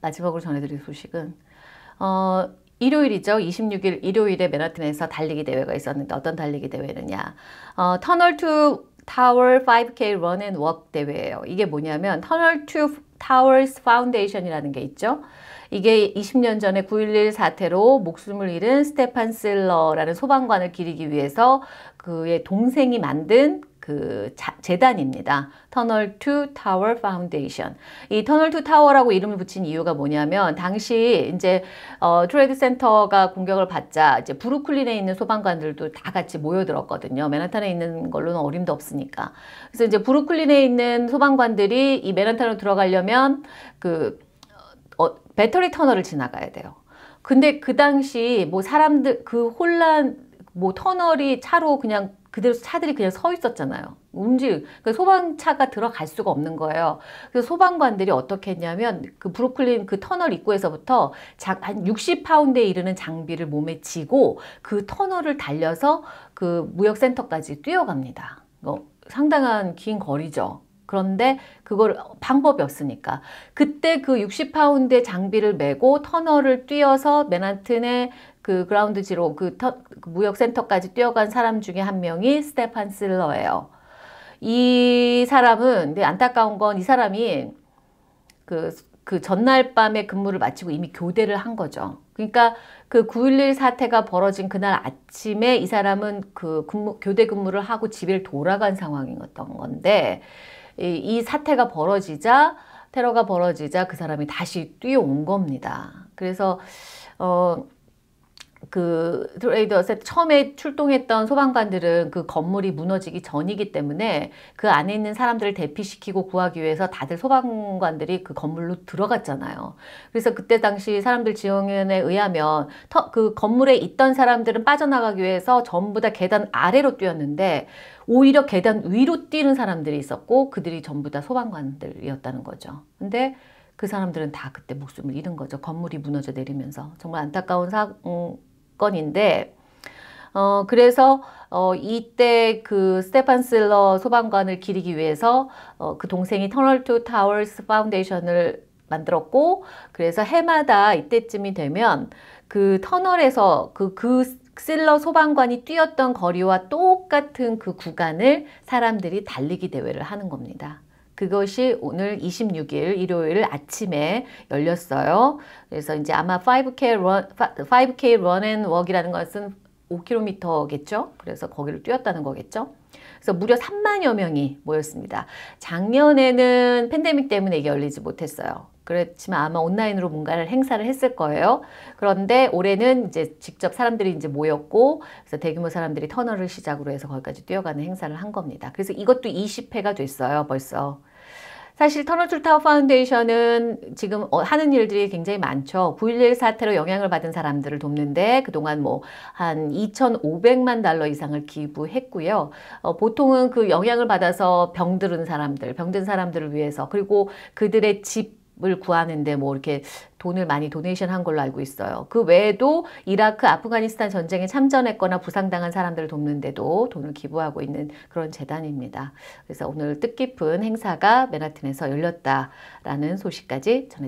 마지막으로 전해드릴 소식은 어, 일요일이죠. 26일 일요일에 맨하튼에서 달리기 대회가 있었는데 어떤 달리기 대회느냐. 어, 터널 투 타월 5K 런앤워크 대회예요. 이게 뭐냐면 터널 투 타월스 파운데이션이라는 게 있죠. 이게 20년 전에 9.11 사태로 목숨을 잃은 스테판 실러라는 소방관을 기리기 위해서 그의 동생이 만든 그 자, 재단입니다. 터널 투 타워 파운데이션. 이 터널 투 타워라고 이름을 붙인 이유가 뭐냐면 당시 이제 어, 트레이드 센터가 공격을 받자 이제 브루클린에 있는 소방관들도 다 같이 모여들었거든요. 맨하탄에 있는 걸로는 어림도 없으니까. 그래서 이제 브루클린에 있는 소방관들이 이 맨하탄으로 들어가려면 그 어, 배터리 터널을 지나가야 돼요. 근데 그 당시 뭐 사람들 그 혼란 뭐 터널이 차로 그냥 그대로 차들이 그냥 서 있었잖아요. 움직, 그 소방차가 들어갈 수가 없는 거예요. 그래서 소방관들이 어떻게 했냐면 그 브루클린 그 터널 입구에서부터 자, 한 60파운드에 이르는 장비를 몸에 지고 그 터널을 달려서 그 무역센터까지 뛰어갑니다. 어, 상당한 긴 거리죠. 그런데 그걸 방법이 없으니까 그때 그 60파운드의 장비를 메고 터널을 뛰어서 맨하튼의 그 그라운드 지로 그, 터, 그 무역센터까지 뛰어간 사람 중에 한 명이 스테판 슬러예요. 이 사람은 근데 안타까운 건 이 사람이 그그 전날 밤에 근무를 마치고 이미 교대를 한 거죠. 그러니까 그 9.11 사태가 벌어진 그날 아침에 이 사람은 그 근무, 교대 근무를 하고 집에 돌아간 상황이었던 건데 이, 이 사태가 벌어지자 테러가 벌어지자 그 사람이 다시 뛰어온 겁니다. 그래서 어그 트레이더셋 처음에 출동했던 소방관들은 그 건물이 무너지기 전이기 때문에 그 안에 있는 사람들을 대피시키고 구하기 위해서 다들 소방관들이 그 건물로 들어갔잖아요. 그래서 그때 당시 사람들 지원에 의하면 터, 그 건물에 있던 사람들은 빠져나가기 위해서 전부 다 계단 아래로 뛰었는데 오히려 계단 위로 뛰는 사람들이 있었고 그들이 전부 다 소방관들이었다는 거죠. 근데 그 사람들은 다 그때 목숨을 잃은 거죠. 건물이 무너져 내리면서 정말 안타까운 사, 음, 건인데 어 그래서 어 이때 그 스테판 슬러 소방관을 기리기 위해서 어그 동생이 터널 투 타워스 파운데이션을 만들었고 그래서 해마다 이때쯤이 되면 그 터널에서 그그 그 실러 소방관이 뛰었던 거리와 똑같은 그 구간을 사람들이 달리기 대회를 하는 겁니다. 그것이 오늘 26일 일요일 아침에 열렸어요. 그래서 이제 아마 5K 런 5K 런앤 워크라는 것은 5km겠죠. 그래서 거기를 뛰었다는 거겠죠. 그래서 무려 3만여 명이 모였습니다. 작년에는 팬데믹 때문에 이게 열리지 못했어요. 그렇지만 아마 온라인으로 뭔가를 행사를 했을 거예요. 그런데 올해는 이제 직접 사람들이 이제 모였고 그래서 대규모 사람들이 터널을 시작으로 해서 거기까지 뛰어가는 행사를 한 겁니다. 그래서 이것도 20회가 됐어요. 벌써. 사실 터널툴 타워 파운데이션은 지금 어, 하는 일들이 굉장히 많죠. 9.11 사태로 영향을 받은 사람들을 돕는데 그동안 뭐 한 2,500만 달러 이상을 기부했고요. 어, 보통은 그 영향을 받아서 병들은 사람들, 병든 사람들을 위해서 그리고 그들의 집을 구하는데 뭐 이렇게 돈을 많이 도네이션 한 걸로 알고 있어요. 그 외에도 이라크, 아프가니스탄 전쟁에 참전했거나 부상당한 사람들을 돕는데도 돈을 기부하고 있는 그런 재단입니다. 그래서 오늘 뜻깊은 행사가 맨하튼에서 열렸다라는 소식까지 전해드립니다.